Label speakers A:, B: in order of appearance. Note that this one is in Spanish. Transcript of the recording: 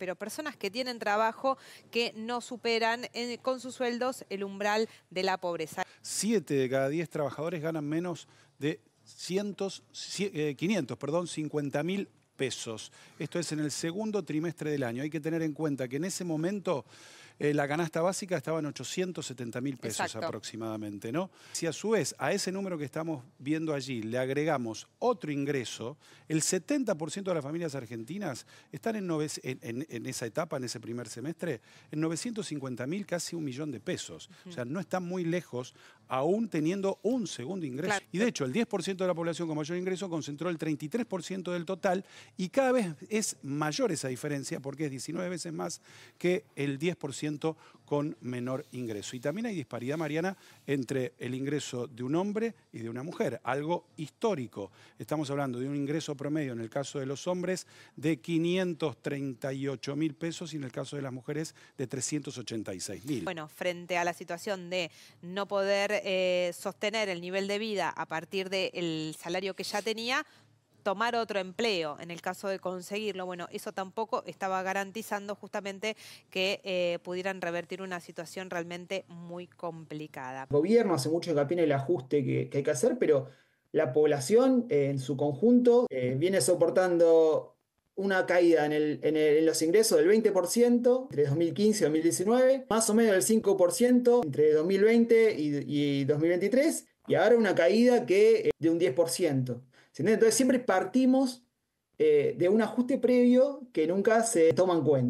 A: pero personas que tienen trabajo que no superan eh, con sus sueldos el umbral de la pobreza.
B: Siete de cada diez trabajadores ganan menos de cientos, 500, eh, perdón, 50 mil pesos. Esto es en el segundo trimestre del año. Hay que tener en cuenta que en ese momento eh, la canasta básica estaba en 870 mil pesos aproximadamente, ¿no? Si a su vez a ese número que estamos viendo allí le agregamos otro ingreso, el 70% de las familias argentinas están en, esa etapa, en ese primer semestre, en 950 mil, casi un millón de pesos. O sea, no están muy lejos aún teniendo un segundo ingreso. Y de hecho, el 10% de la población con mayor ingreso concentró el 33% del total y cada vez es mayor esa diferencia porque es 19 veces más que el 10% con menor ingreso. Y también hay disparidad, Mariana, entre el ingreso de un hombre y de una mujer, algo histórico. Estamos hablando de un ingreso promedio, en el caso de los hombres, de 538 mil pesos y en el caso de las mujeres, de 386 mil.
A: Bueno, frente a la situación de no poder eh, sostener el nivel de vida a partir del salario que ya tenía, tomar otro empleo en el caso de conseguirlo. Bueno, eso tampoco estaba garantizando justamente que eh, pudieran revertir una situación realmente muy complicada. El
C: gobierno hace mucho que en el ajuste que, hay que hacer, pero la población eh, en su conjunto eh, viene soportando una caída en, los ingresos del 20% entre 2015 y 2019, más o menos del 5% entre 2020 y 2023, y ahora una caída que, eh, de un 10%. Entonces siempre partimos eh, de un ajuste previo que nunca se toma en cuenta.